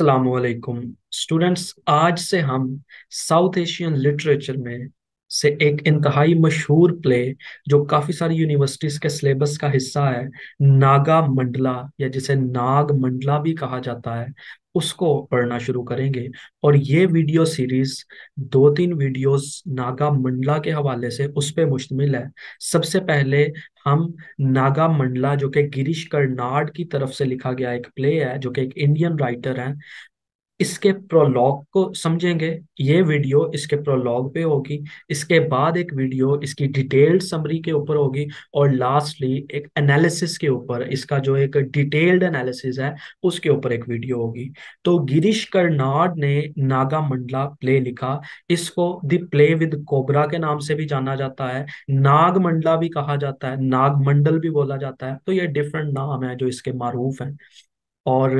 अस्सलाम स्टूडेंट्स आज से हम साउथ एशियन लिटरेचर में से एक इंतहाई मशहूर प्ले जो काफ़ी सारी यूनिवर्सिटीज़ के सिलेबस का हिस्सा है नागा मंडला या जिसे नाग मंडला भी कहा जाता है उसको पढ़ना शुरू करेंगे और ये वीडियो सीरीज दो तीन वीडियोस नागा मंडला के हवाले से उस पर मुश्तमिल है सबसे पहले हम नागा मंडला जो कि गिरीश कर्नाड की तरफ से लिखा गया एक प्ले है जो कि एक इंडियन राइटर हैं इसके प्रोलॉग को समझेंगे ये वीडियो इसके प्रोलॉग पे होगी इसके बाद एक वीडियो इसकी डिटेल्ड समरी के ऊपर होगी और लास्टली एक एनालिसिस के ऊपर इसका जो एक डिटेल्ड एनालिसिस है उसके ऊपर एक वीडियो होगी तो गिरीश कर्नाड ने नागा मंडला प्ले लिखा इसको द प्ले विद कोबरा के नाम से भी जाना जाता है नाग मंडला भी कहा जाता है नागमंडल भी बोला जाता है तो ये डिफरेंट नाम है जो इसके मारूफ हैं और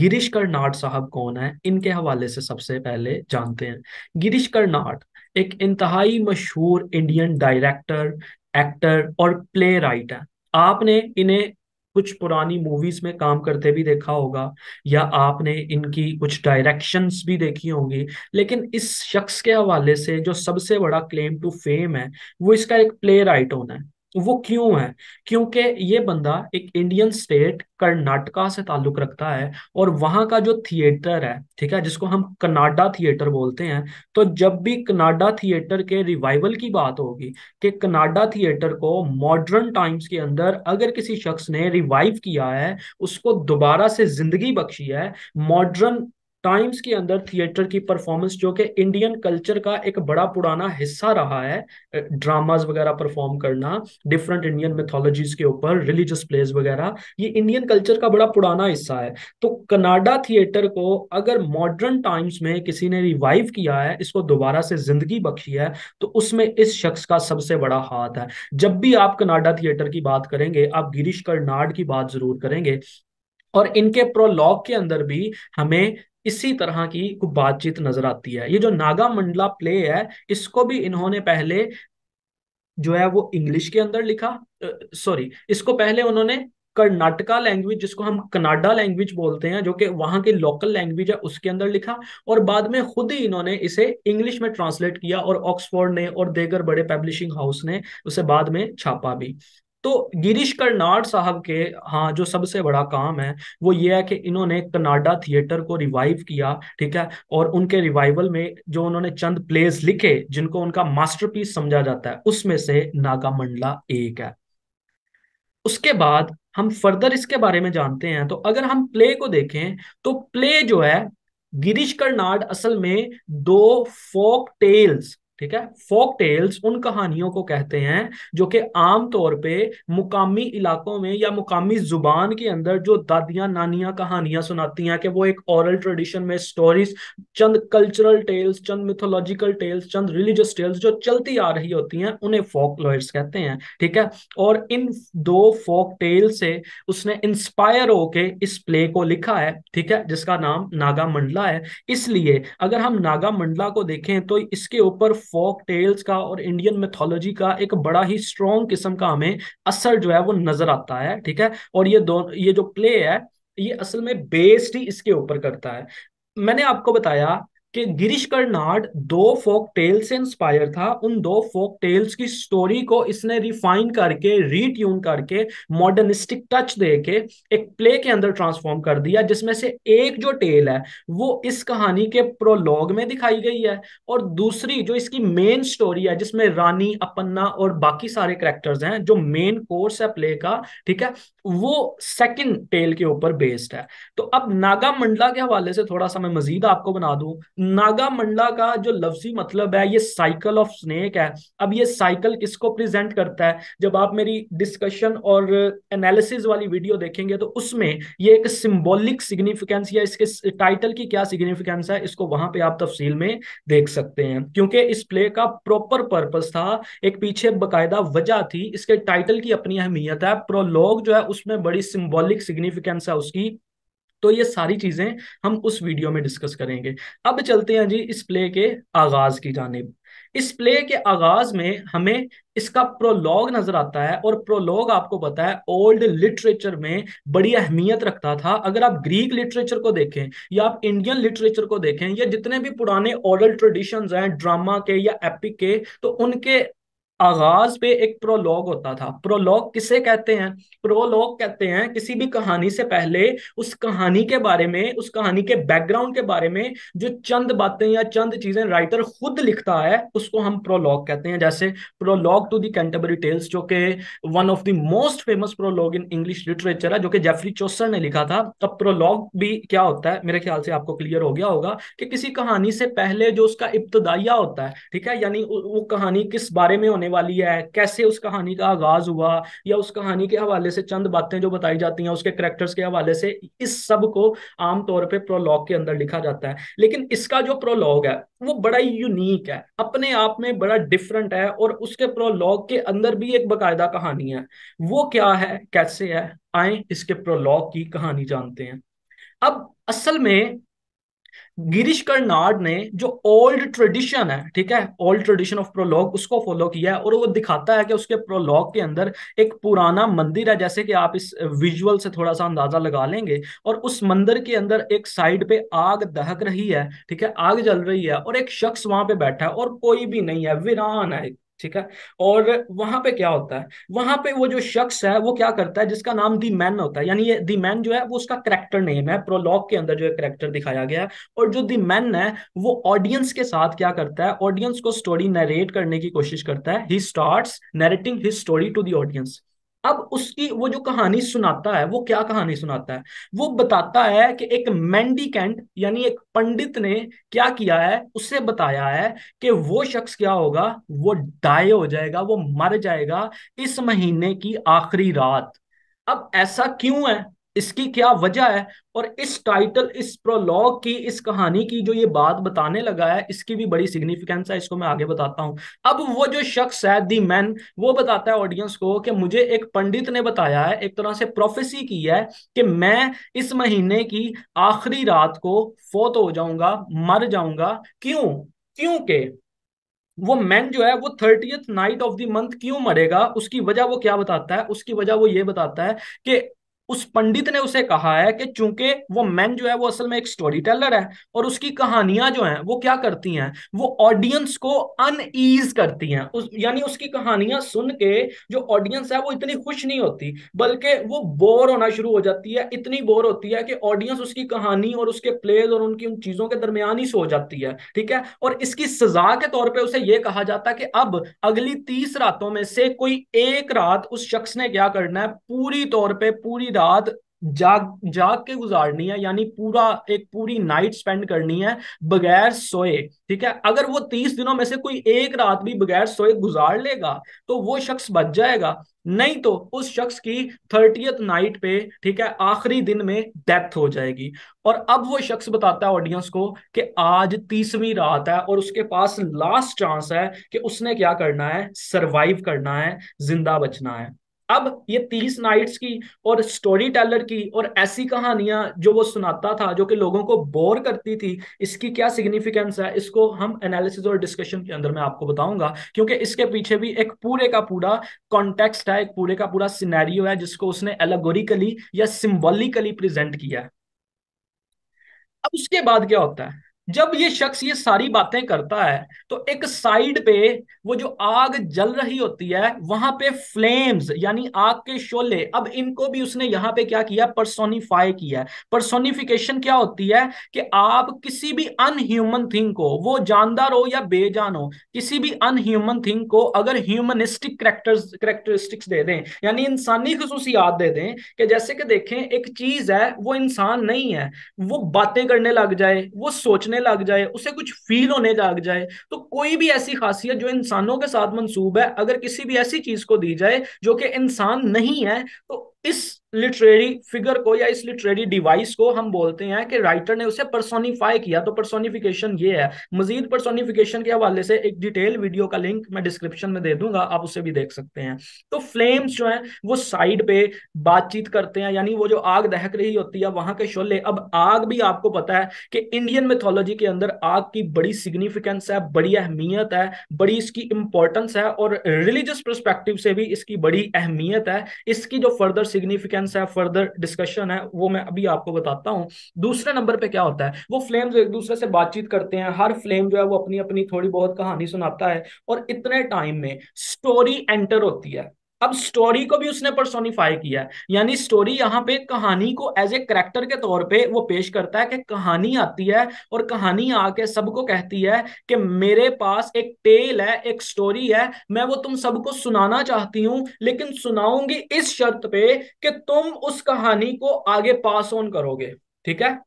गिरीश कर्नाट साहब कौन है इनके हवाले से सबसे पहले जानते हैं गिरीश कर्नाट एक इंतहाई मशहूर इंडियन डायरेक्टर एक्टर और प्ले राइट है आपने इन्हें कुछ पुरानी मूवीज में काम करते भी देखा होगा या आपने इनकी कुछ डायरेक्शंस भी देखी होंगी लेकिन इस शख्स के हवाले से जो सबसे बड़ा क्लेम टू फेम है वो इसका एक प्ले राइट होना है तो वो क्यों है क्योंकि ये बंदा एक इंडियन स्टेट कर्नाटका से ताल्लुक रखता है और वहां का जो थिएटर है ठीक है जिसको हम कनाडा थिएटर बोलते हैं तो जब भी कनाडा थिएटर के रिवाइवल की बात होगी कि कनाडा थिएटर को मॉडर्न टाइम्स के अंदर अगर किसी शख्स ने रिवाइव किया है उसको दोबारा से जिंदगी बख्शी है मॉडर्न टाइम्स के अंदर थिएटर की परफॉर्मेंस जो कि इंडियन कल्चर का एक बड़ा पुराना हिस्सा रहा है ड्रामाज वगैरह परफॉर्म करना डिफरेंट इंडियन मिथोलॉजीज के ऊपर रिलीजियस प्लेस वगैरह ये इंडियन कल्चर का बड़ा पुराना हिस्सा है तो कनाडा थिएटर को अगर मॉडर्न टाइम्स में किसी ने रिवाइव किया है इसको दोबारा से जिंदगी बख्शी है तो उसमें इस शख्स का सबसे बड़ा हाथ है जब भी आप कनाडा थिएटर की बात करेंगे आप गिरीश कर्नाड की बात जरूर करेंगे और इनके प्रोलॉग के अंदर भी हमें इसी तरह की बातचीत नजर आती है ये जो नागा मंडला प्ले है इसको भी इन्होंने पहले जो है वो इंग्लिश के अंदर लिखा सॉरी इसको पहले उन्होंने कर्नाटका लैंग्वेज जिसको हम कनाडा लैंग्वेज बोलते हैं जो कि वहां के लोकल लैंग्वेज है उसके अंदर लिखा और बाद में खुद ही इन्होंने इसे इंग्लिश में ट्रांसलेट किया और ऑक्सफोर्ड ने और देगर बड़े पब्लिशिंग हाउस ने उसे बाद में छापा भी तो गिरीश कर्नाड साहब के हाँ जो सबसे बड़ा काम है वो ये है कि इन्होंने कनाडा थिएटर को रिवाइव किया ठीक है और उनके रिवाइवल में जो उन्होंने चंद प्लेस लिखे जिनको उनका मास्टरपीस समझा जाता है उसमें से मंडला एक है उसके बाद हम फर्दर इसके बारे में जानते हैं तो अगर हम प्ले को देखें तो प्ले जो है गिरीश कर्नाड असल में दो फोक टेल्स ठीक है फोक टेल्स उन कहानियों को कहते हैं जो कि आमतौर पे मुकामी इलाकों में या मुकामी जुबान के अंदर जो दादियां नानियां कहानियां सुनाती हैं कि वो एक ओरल ट्रेडिशन में स्टोरीज चंद कल्चरल टेल्स चंद मिथोलॉजिकल टेल्स चंद रिलीजियस टेल्स जो चलती आ रही होती हैं उन्हें फोक लॉयर्स कहते हैं ठीक है और इन दो फोक टेल्स से उसने इंस्पायर होके इस प्ले को लिखा है ठीक है जिसका नाम नागा मंडला है इसलिए अगर हम नागा मंडला को देखें तो इसके ऊपर फोक टेल्स का और इंडियन मिथोलॉजी का एक बड़ा ही स्ट्रॉन्ग किस्म का हमें असर जो है वो नजर आता है ठीक है और ये दो ये जो प्ले है ये असल में बेस्ड ही इसके ऊपर करता है मैंने आपको बताया कि गिरीश कर्नाड दो फोक टेल से इंस्पायर था उन दो फोक टेल्स की स्टोरी को इसने रिफाइन करके रीट्यून करके मॉडर्निस्टिक टच दे के एक प्ले के अंदर ट्रांसफॉर्म कर दिया जिसमें से एक जो टेल है वो इस कहानी के प्रोलॉग में दिखाई गई है और दूसरी जो इसकी मेन स्टोरी है जिसमें रानी अपन्ना और बाकी सारे करेक्टर्स हैं जो मेन कोर्स है प्ले का ठीक है वो सेकेंड टेल के ऊपर बेस्ड है तो अब नागा मंडला के हवाले से थोड़ा सा मैं मजीद आपको बना दूं नागा मंडला का जो लफ्जी मतलब है ये साइकिल ऑफ स्नेक है अब ये साइकिल किसको प्रेजेंट करता है जब आप मेरी डिस्कशन और एनालिसिस वाली वीडियो देखेंगे तो उसमें ये एक सिंबॉलिक सिग्निफिकेंस या इसके टाइटल की क्या सिग्निफिकेंस है इसको वहां पे आप तफसील में देख सकते हैं क्योंकि इस प्ले का प्रॉपर पर्पज था एक पीछे बाकायदा वजह थी इसके टाइटल की अपनी अहमियत है प्रोलॉग जो है उसमें बड़ी सिंबॉलिक सिग्निफिकेंस है उसकी तो ये सारी चीजें हम उस वीडियो में डिस्कस करेंगे अब चलते हैं जी इस प्ले के आगाज की जानेब इस प्ले के आगाज में हमें इसका प्रोलॉग नजर आता है और प्रोलॉग आपको पता है ओल्ड लिटरेचर में बड़ी अहमियत रखता था अगर आप ग्रीक लिटरेचर को देखें या आप इंडियन लिटरेचर को देखें या जितने भी पुराने ओरल ट्रेडिशंस हैं ड्रामा के या एपिक के तो उनके आगाज पे एक प्रोलॉग होता था प्रोलॉग किसे कहते हैं प्रोलॉग कहते हैं किसी भी कहानी से पहले उस कहानी के बारे में उस कहानी के बैकग्राउंड के बारे में जो चंद बातें या चंद चीजें राइटर खुद लिखता है उसको हम प्रोलॉग कहते हैं जैसे prologue to the Canterbury tales जो कि one of the most famous prologue in English literature है जो कि जेफरी चोसर ने लिखा था अब प्रोलॉग भी क्या होता है मेरे ख्याल से आपको क्लियर हो गया होगा कि किसी कहानी से पहले जो उसका इब्तदाइया होता है ठीक है यानी वो कहानी किस बारे में होने आने वाली है कैसे उस कहानी का आगाज हुआ या उस कहानी के हवाले से चंद बातें जो बताई जाती हैं उसके करेक्टर्स के हवाले से इस सब को आमतौर पर प्रोलॉग के अंदर लिखा जाता है लेकिन इसका जो प्रोलॉग है वो बड़ा ही यूनिक है अपने आप में बड़ा डिफरेंट है और उसके प्रोलॉग के अंदर भी एक बाकायदा कहानी है वो क्या है कैसे है आए इसके प्रोलॉग की कहानी जानते हैं अब असल में गिरीश कर्नाड ने जो ओल्ड ट्रेडिशन है ठीक है ओल्ड ट्रेडिशन ऑफ प्रोलॉग उसको फॉलो किया है और वो दिखाता है कि उसके प्रोलॉग के अंदर एक पुराना मंदिर है जैसे कि आप इस विजुअल से थोड़ा सा अंदाजा लगा लेंगे और उस मंदिर के अंदर एक साइड पे आग दहक रही है ठीक है आग जल रही है और एक शख्स वहां पे बैठा है और कोई भी नहीं है वीरान है ठीक है और वहां पे क्या होता है वहां पे वो जो शख्स है वो क्या करता है जिसका नाम दी मैन होता है यानी ये दी मैन जो है वो उसका करेक्टर नेम है प्रोलॉग के अंदर जो है करेक्टर दिखाया गया है और जो दी मैन है वो ऑडियंस के साथ क्या करता है ऑडियंस को स्टोरी नरेट करने की कोशिश करता है he start narrating his story to the audience अब उसकी वो जो कहानी सुनाता है वो क्या कहानी सुनाता है वो बताता है कि एक मैंडिकेंट यानी एक पंडित ने क्या किया है उसे बताया है कि वो शख्स क्या होगा वो डाय हो जाएगा वो मर जाएगा इस महीने की आखिरी रात अब ऐसा क्यों है इसकी क्या वजह है और इस टाइटल इस प्रोलॉग की इस कहानी की जो ये बात बताने लगा है इसकी भी बड़ी सिग्निफिकेंस है इसको मैं आगे बताता हूं अब वो जो शख्स है दी मैन वो बताता है ऑडियंस को कि मुझे एक पंडित ने बताया है एक तरह से प्रोफेसी की है कि मैं इस महीने की आखिरी रात को फोत हो जाऊंगा मर जाऊंगा क्यों क्योंकि वो मैन जो है वो thirtieth night of the month क्यों मरेगा उसकी वजह वो क्या बताता है उसकी वजह वो ये बताता है कि उस पंडित ने उसे कहा है कि चूंकि वो मैन जो है वो असल में एक स्टोरी टेलर है और उसकी कहानियां जो हैं वो क्या करती हैं वो ऑडियंस को अनईज करती हैं उस यानी उसकी कहानियां सुन के जो ऑडियंस है वो इतनी खुश नहीं होती बल्कि वो बोर होना शुरू हो जाती है इतनी बोर होती है कि ऑडियंस उसकी कहानी और उसके प्लेज और उनकी उन चीजों के दरमियान ही सो जाती है ठीक है और इसकी सजा के तौर पर उसे यह कहा जाता है कि अब अगली तीस रातों में से कोई एक रात उस शख्स ने क्या करना है पूरी तौर पर पूरी रात जाग जाग के गुजारनी है यानी पूरा एक पूरी नाइट स्पेंड करनी है बगैर सोए ठीक है अगर वो तीस दिनों में से कोई एक रात भी बगैर सोए गुजार लेगा तो वो शख्स बच जाएगा नहीं तो उस शख्स की थर्टियथ नाइट पे ठीक है आखिरी दिन में डेथ हो जाएगी और अब वो शख्स बताता है ऑडियंस को कि आज तीसवीं रात है और उसके पास लास्ट चांस है कि उसने क्या करना है सरवाइव करना है जिंदा बचना है अब ये तीस नाइट्स की और स्टोरी टेलर की और ऐसी कहानियां जो वो सुनाता था जो कि लोगों को बोर करती थी इसकी क्या सिग्निफिकेंस है इसको हम एनालिसिस और डिस्कशन के अंदर मैं आपको बताऊंगा क्योंकि इसके पीछे भी एक पूरे का पूरा कॉन्टेक्स्ट है एक पूरे का पूरा सिनेरियो है जिसको उसने एलेगोरिकली या सिम्बॉलिकली प्रेजेंट किया है अब उसके बाद क्या होता है जब ये शख्स ये सारी बातें करता है तो एक साइड पे वो जो आग जल रही होती है वहां पे फ्लेम्स यानी आग के शोले अब इनको भी उसने यहाँ पे क्या किया परसोनिफाई किया है परसोनिफिकेशन क्या होती है कि आप किसी भी अनह्यूमन थिंग को वो जानदार हो या बेजान हो किसी भी अनह्यूमन थिंग को अगर ह्यूमनिस्टिक करेक्टर करेक्टरिस्टिक्स दे दें यानी इंसानी खसूसियात दे दें कि जैसे कि देखें एक चीज है वो इंसान नहीं है वो बातें करने लग जाए वो सोचने सोचने लग जाए उसे कुछ फील होने लग जाए तो कोई भी ऐसी खासियत जो इंसानों के साथ मंसूब है अगर किसी भी ऐसी चीज को दी जाए जो कि इंसान नहीं है तो इस लिटरेरी फिगर को या इस लिटरेरी डिवाइस को हम बोलते हैं कि राइटर ने उसे पर्सोनिफाई किया तो परसोनिफिकेशन ये है मजीद परसोनिफिकेशन के हवाले से एक डिटेल वीडियो का लिंक मैं डिस्क्रिप्शन में दे दूंगा आप उसे भी देख सकते हैं तो फ्लेम्स जो है वो साइड पे बातचीत करते हैं यानी वो जो आग दहक रही होती है वहां के शोले अब आग भी आपको पता है कि इंडियन मेथोलॉजी के अंदर आग की बड़ी सिग्निफिकेंस है बड़ी अहमियत है बड़ी इसकी इंपॉर्टेंस है और रिलीजियस परस्पेक्टिव से भी इसकी बड़ी अहमियत है इसकी जो फर्दर सिग्निफिकेंस है फर्दर डिस्कशन है वो मैं अभी आपको बताता हूँ दूसरे नंबर पे क्या होता है वो फ्लेम जो एक दूसरे से बातचीत करते हैं हर फ्लेम जो है वो अपनी अपनी थोड़ी बहुत कहानी सुनाता है और इतने टाइम में स्टोरी एंटर होती है अब स्टोरी को भी उसने परसोनिफाई किया है यानी स्टोरी यहाँ पे कहानी को एज ए करेक्टर के तौर पे वो पेश करता है कि कहानी आती है और कहानी आके सबको कहती है कि मेरे पास एक टेल है एक स्टोरी है मैं वो तुम सबको सुनाना चाहती हूँ लेकिन सुनाऊंगी इस शर्त पे कि तुम उस कहानी को आगे पास ऑन करोगे ठीक है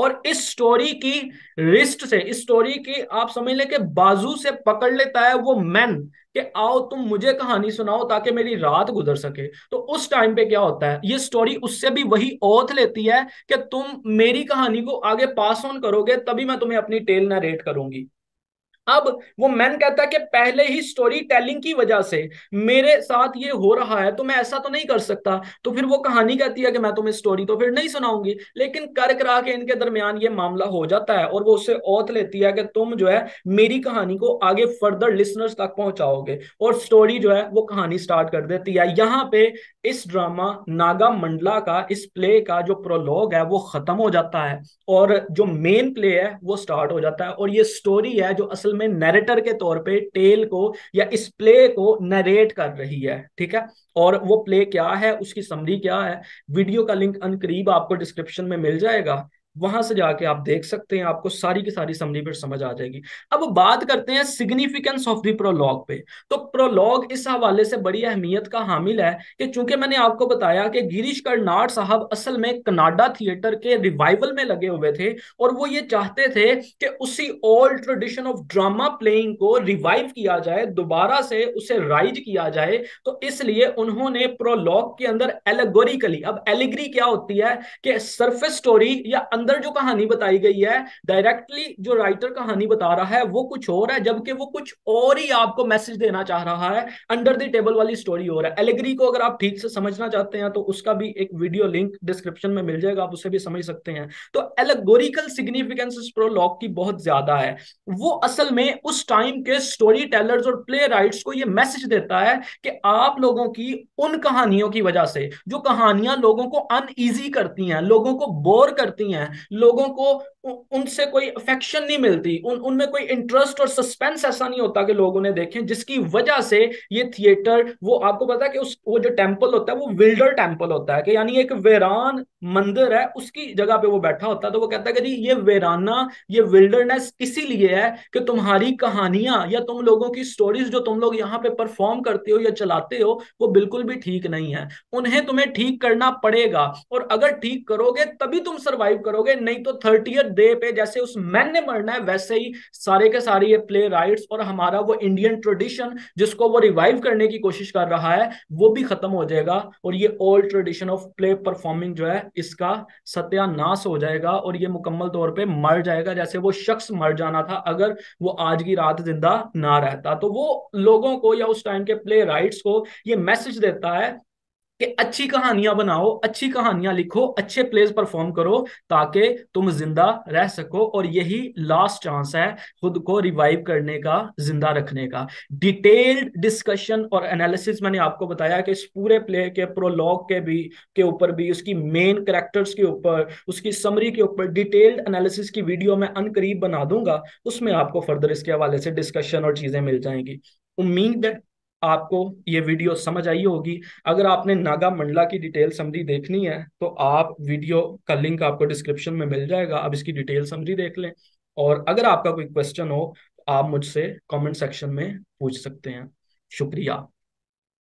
और इस स्टोरी की रिस्ट से इस स्टोरी की आप समझ लें कि बाजू से पकड़ लेता है वो मैन कि आओ तुम मुझे कहानी सुनाओ ताकि मेरी रात गुजर सके तो उस टाइम पे क्या होता है ये स्टोरी उससे भी वही ओथ लेती है कि तुम मेरी कहानी को आगे पास ऑन करोगे तभी मैं तुम्हें अपनी टेल नरेट करूंगी अब वो मैन कहता है कि पहले ही स्टोरी टेलिंग की वजह से मेरे साथ ये हो रहा है तो मैं ऐसा तो नहीं कर सकता तो फिर वो कहानी कहती है कि मैं तुम्हें स्टोरी तो फिर नहीं सुनाऊंगी लेकिन कर करा के इनके दरमियान ये मामला हो जाता है और वो उससे औत लेती है कि तुम जो है मेरी कहानी को आगे फर्दर लिसनर्स तक पहुंचाओगे और स्टोरी जो है वो कहानी स्टार्ट कर देती है यहाँ पे इस ड्रामा नागा मंडला का इस प्ले का जो प्रोलॉग है वो खत्म हो जाता है और जो मेन प्ले है वो स्टार्ट हो जाता है और ये स्टोरी है जो असल में नरेटर के तौर पे टेल को या इस प्ले को नरेट कर रही है ठीक है और वो प्ले क्या है उसकी समरी क्या है वीडियो का लिंक अन करीब आपको डिस्क्रिप्शन में मिल जाएगा वहां से जाके आप देख सकते हैं आपको सारी की सारी समरी फिर समझ आ जाएगी अब बात करते हैं सिग्निफिकेंस ऑफ दी प्रोलॉग पे तो प्रोलॉग इस हवाले से बड़ी अहमियत का हामिल है कि चूंकि मैंने आपको बताया कि गिरीश कर्नाड साहब असल में कनाडा थिएटर के रिवाइवल में लगे हुए थे और वो ये चाहते थे कि उसी old tradition of drama playing को रिवाइव किया जाए दोबारा से उसे राइज किया जाए तो इसलिए उन्होंने प्रोलॉग के अंदर एलेगोरिकली अब एलिग्री क्या होती है कि सर्फेस स्टोरी या अंदर जो कहानी बताई गई है डायरेक्टली जो राइटर कहानी बता रहा है वो कुछ और है जबकि वो कुछ और ही आपको मैसेज देना चाह रहा है अंडर द टेबल वाली स्टोरी और है एलेगरी को अगर आप ठीक से समझना चाहते हैं तो उसका भी एक वीडियो लिंक डिस्क्रिप्शन में मिल जाएगा आप उसे भी समझ सकते हैं तो एलेगोरिकल सिग्निफिकेंस प्रोलॉग की बहुत ज्यादा है वो असल में उस टाइम के स्टोरी टेलर्स और प्ले राइट्स को ये मैसेज देता है कि आप लोगों की उन कहानियों की वजह से जो कहानियां लोगों को अनईजी करती हैं लोगों को बोर करती हैं लोगों को उनसे कोई अफेक्शन नहीं मिलती उन उनमें कोई इंटरेस्ट और सस्पेंस ऐसा नहीं होता कि लोग उन्हें देखें जिसकी वजह से ये थिएटर वो आपको पता है कि उस वो जो टेम्पल होता है वो विल्डर टेम्पल होता है कि यानी एक वेरान मंदिर है उसकी जगह पे वो बैठा होता है तो वो कहता है कि ये वेराना ये विल्डरनेस इसीलिए है कि तुम्हारी कहानियां या तुम लोगों की स्टोरीज जो तुम लोग यहाँ पे परफॉर्म करते हो या चलाते हो वो बिल्कुल भी ठीक नहीं है उन्हें तुम्हें ठीक करना पड़ेगा और अगर ठीक करोगे तभी तुम सर्वाइव करोगे नहीं तो थर्टी ईयर दे पे जैसे उस मैन ने मरना है वैसे ही सारे के सारे ये प्ले राइट्स और हमारा वो इंडियन ट्रेडिशन जिसको वो रिवाइव करने की कोशिश कर रहा है वो भी खत्म हो जाएगा और ये old tradition of play performing जो है इसका सत्यानाश हो जाएगा और ये मुकम्मल तौर पर मर जाएगा जैसे वो शख्स मर जाना था अगर वो आज की रात जिंदा ना रहता तो वो लोगों को या उस टाइम के प्ले राइट्स को ये मैसेज देता है कि अच्छी कहानियां बनाओ अच्छी कहानियां लिखो अच्छे प्लेस परफॉर्म करो ताकि तुम जिंदा रह सको और यही लास्ट चांस है खुद को रिवाइव करने का जिंदा रखने का डिटेल्ड डिस्कशन और एनालिसिस मैंने आपको बताया कि इस पूरे प्ले के प्रोलॉग के भी के ऊपर भी उसकी मेन करेक्टर्स के ऊपर उसकी समरी के ऊपर डिटेल्ड एनालिसिस की वीडियो मैं अनकरीब बना दूंगा उसमें आपको फर्दर इसके हवाले से डिस्कशन और चीजें मिल जाएंगी उम्मीद है आपको ये वीडियो समझ आई होगी अगर आपने नागा मंडला की डिटेल समरी देखनी है तो आप वीडियो का लिंक आपको डिस्क्रिप्शन में मिल जाएगा आप इसकी डिटेल समरी देख लें और अगर आपका कोई क्वेश्चन हो आप मुझसे कमेंट सेक्शन में पूछ सकते हैं शुक्रिया